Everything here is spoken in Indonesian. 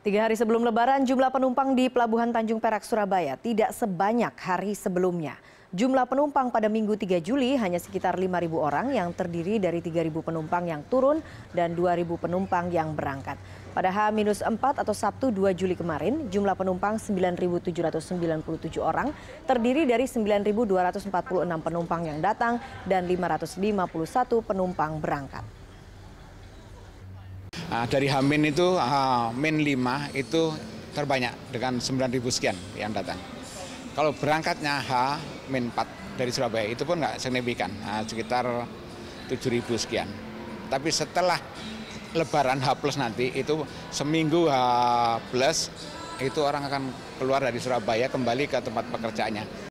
Tiga hari sebelum lebaran, jumlah penumpang di Pelabuhan Tanjung Perak, Surabaya tidak sebanyak hari sebelumnya. Jumlah penumpang pada Minggu 3 Juli hanya sekitar 5.000 orang yang terdiri dari 3.000 penumpang yang turun dan 2.000 penumpang yang berangkat. Pada H-4 atau Sabtu 2 Juli kemarin, jumlah penumpang 9.797 orang terdiri dari 9.246 penumpang yang datang dan 551 penumpang berangkat. Uh, dari Hamin itu uh, Min 5 itu terbanyak dengan 9.000 sekian yang datang. Kalau berangkatnya H Min 4 dari Surabaya itu pun nggak signifikan, nah, sekitar 7.000 sekian. Tapi setelah Lebaran H plus nanti itu seminggu H plus itu orang akan keluar dari Surabaya kembali ke tempat pekerjaannya.